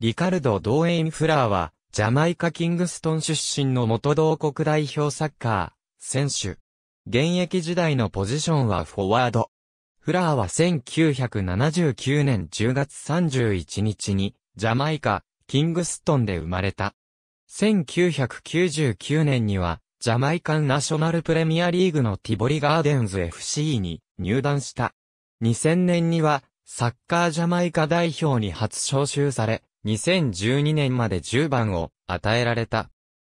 リカルド・ドーエイン・フラーは、ジャマイカ・キングストン出身の元同国代表サッカー、選手。現役時代のポジションはフォワード。フラーは1979年10月31日に、ジャマイカ、キングストンで生まれた。1999年には、ジャマイカンナショナルプレミアリーグのティボリガーデンズ FC に入団した。2000年には、サッカージャマイカ代表に初招集され、2012年まで10番を与えられた。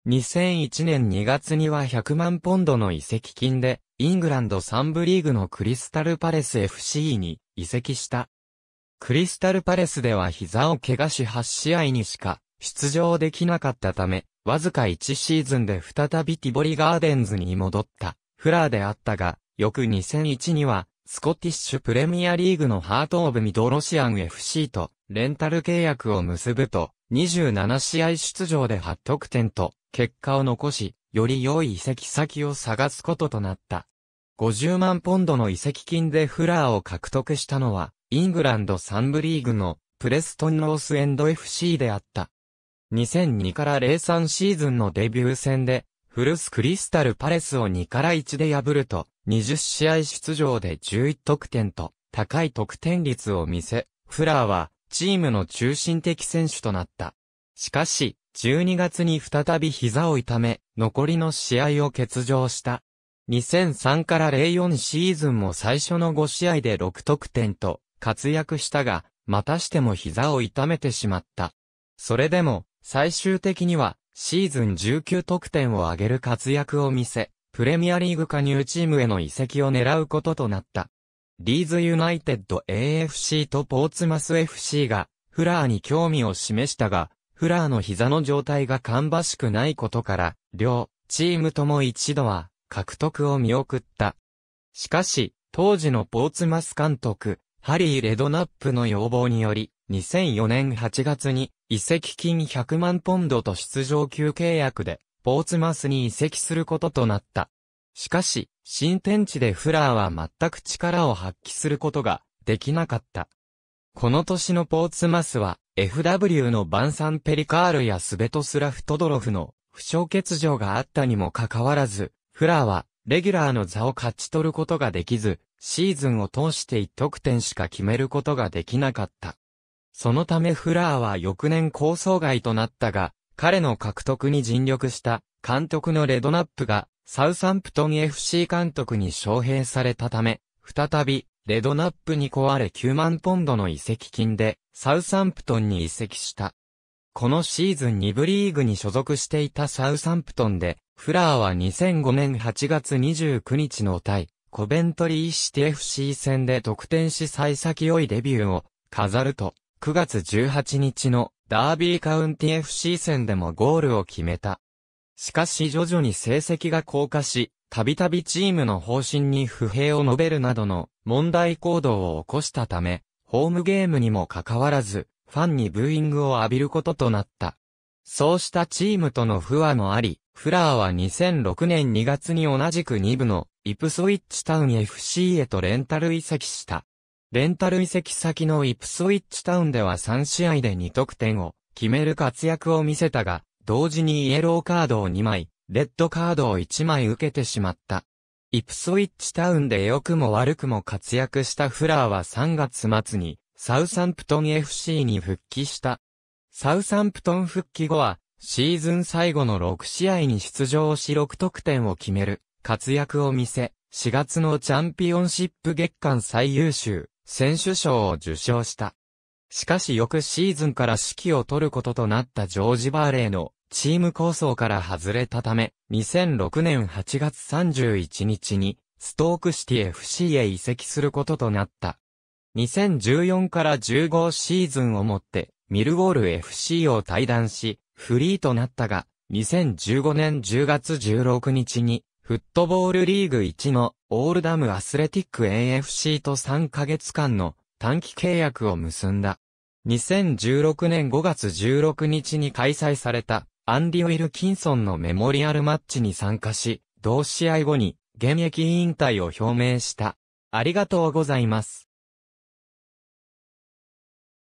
2001年2月には100万ポンドの移籍金で、イングランド3部リーグのクリスタルパレス FC に移籍した。クリスタルパレスでは膝を怪我し8試合にしか出場できなかったため、わずか1シーズンで再びティボリガーデンズに戻った、フラーであったが、翌2001にはスコティッシュプレミアリーグのハートオブミドロシアン FC とレンタル契約を結ぶと、27試合出場で8得点と、結果を残し、より良い移籍先を探すこととなった。50万ポンドの移籍金でフラーを獲得したのは、イングランド3部リーグのプレストンノースエンド FC であった。2002から03シーズンのデビュー戦で、フルスクリスタルパレスを2から1で破ると、20試合出場で11得点と高い得点率を見せ、フラーはチームの中心的選手となった。しかし、12月に再び膝を痛め、残りの試合を欠場した。2003から04シーズンも最初の5試合で6得点と活躍したが、またしても膝を痛めてしまった。それでも、最終的には、シーズン19得点を上げる活躍を見せ、プレミアリーグ加入チームへの移籍を狙うこととなった。リーズユナイテッド AFC とポーツマス FC が、フラーに興味を示したが、フラーの膝の状態が芳しくないことから、両チームとも一度は獲得を見送った。しかし、当時のポーツマス監督、ハリー・レドナップの要望により、2004年8月に移籍金100万ポンドと出場級契約でポーツマスに移籍することとなった。しかし、新天地でフラーは全く力を発揮することができなかった。この年のポーツマスは、FW のバンサンペリカールやスベトスラフトドロフの負傷欠場があったにもかかわらず、フラーはレギュラーの座を勝ち取ることができず、シーズンを通して一得点しか決めることができなかった。そのためフラーは翌年構想外となったが、彼の獲得に尽力した監督のレドナップがサウサンプトン FC 監督に招聘されたため、再びレドナップに壊れ9万ポンドの移籍金でサウサンプトンに移籍した。このシーズン2部リーグに所属していたサウサンプトンで、フラーは2005年8月29日の対、コベントリーシティ FC 戦で得点し最先良いデビューを飾ると、9月18日のダービーカウンティ FC 戦でもゴールを決めた。しかし徐々に成績が降下し、たびたびチームの方針に不平を述べるなどの問題行動を起こしたため、ホームゲームにもかかわらず、ファンにブーイングを浴びることとなった。そうしたチームとの不和もあり、フラーは2006年2月に同じく2部のイプソイッチタウン FC へとレンタル移籍した。レンタル移籍先のイプスウィッチタウンでは3試合で2得点を決める活躍を見せたが、同時にイエローカードを2枚、レッドカードを1枚受けてしまった。イプスウィッチタウンで良くも悪くも活躍したフラーは3月末にサウサンプトン FC に復帰した。サウサンプトン復帰後はシーズン最後の6試合に出場し6得点を決める活躍を見せ、4月のチャンピオンシップ月間最優秀選手賞を受賞した。しかし翌シーズンから指揮を取ることとなったジョージ・バーレーのチーム構想から外れたため、2006年8月31日にストークシティ FC へ移籍することとなった。2014から15シーズンをもってミルウォール FC を退団し、フリーとなったが、2015年10月16日にフットボールリーグ1のオールダムアスレティック AFC と3ヶ月間の短期契約を結んだ。2016年5月16日に開催されたアンディ・ウィルキンソンのメモリアルマッチに参加し、同試合後に現役引退を表明した。ありがとうございます。